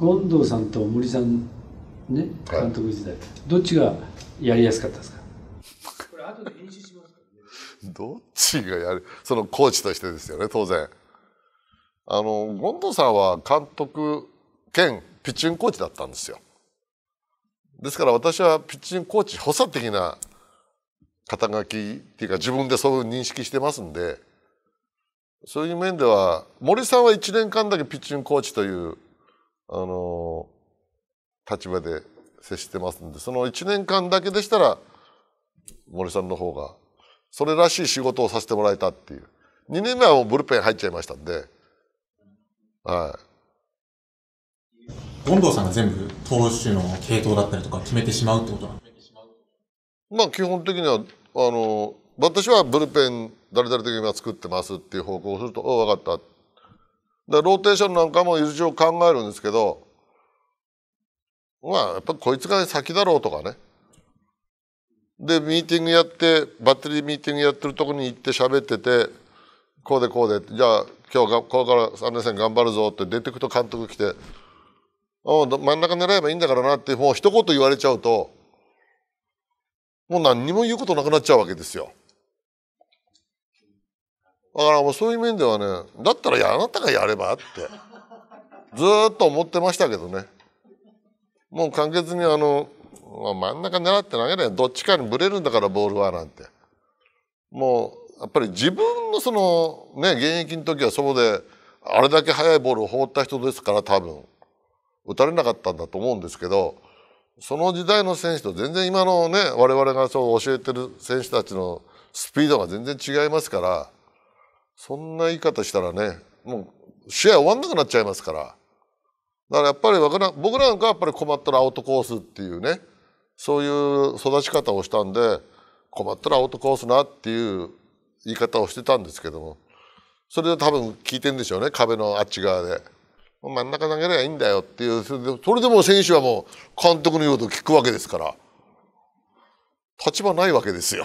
権藤さんと森さんね監督時代、どっちがやりやすかったですかこれ後で編集しますからねどっちがやるそのコーチとしてですよね当然あの権藤さんは監督兼ピッチングコーチだったんですよですから私はピッチングコーチ補佐的な肩書きっていうか自分でそういう認識してますんでそういう面では森さんは1年間だけピッチングコーチというあの立場で接してますんでその1年間だけでしたら森さんの方がそれらしい仕事をさせてもらえたっていう2年目はもうブルペン入っちゃいましたんで、はい、権藤さんが全部投手の系統だったりとか決めてしまうってことなんですまあ基本的にはあの私はブルペン誰々的には作ってますっていう報告をすると「お分かった」でローテーションなんかも一応考えるんですけどまあやっぱこいつが先だろうとかねでミーティングやってバッテリーミーティングやってるとこに行って喋っててこうでこうでじゃあ今日がこれから3連戦頑張るぞって出てくと監督来て「お真ん中狙えばいいんだからな」ってもう一言言われちゃうともう何にも言うことなくなっちゃうわけですよ。だからもうそういう面ではね、だったらあなたがやればって、ずっと思ってましたけどね。もう簡潔にあの、真ん中狙って投げれどっちかにぶれるんだからボールはなんて。もう、やっぱり自分のその、ね、現役の時はそこで、あれだけ速いボールを放った人ですから多分、打たれなかったんだと思うんですけど、その時代の選手と全然今のね、我々がそう教えてる選手たちのスピードが全然違いますから、そんな言い方したらね、もう試合終わんなくなっちゃいますから。だからやっぱりから僕なんかやっぱり困ったらアウトコースっていうね、そういう育ち方をしたんで、困ったらアウトコースなっていう言い方をしてたんですけども、それで多分聞いてんでしょうね、壁のあっち側で。真ん中投げればいいんだよっていう、それでそれでも選手はもう監督の言うことを聞くわけですから、立場ないわけですよ。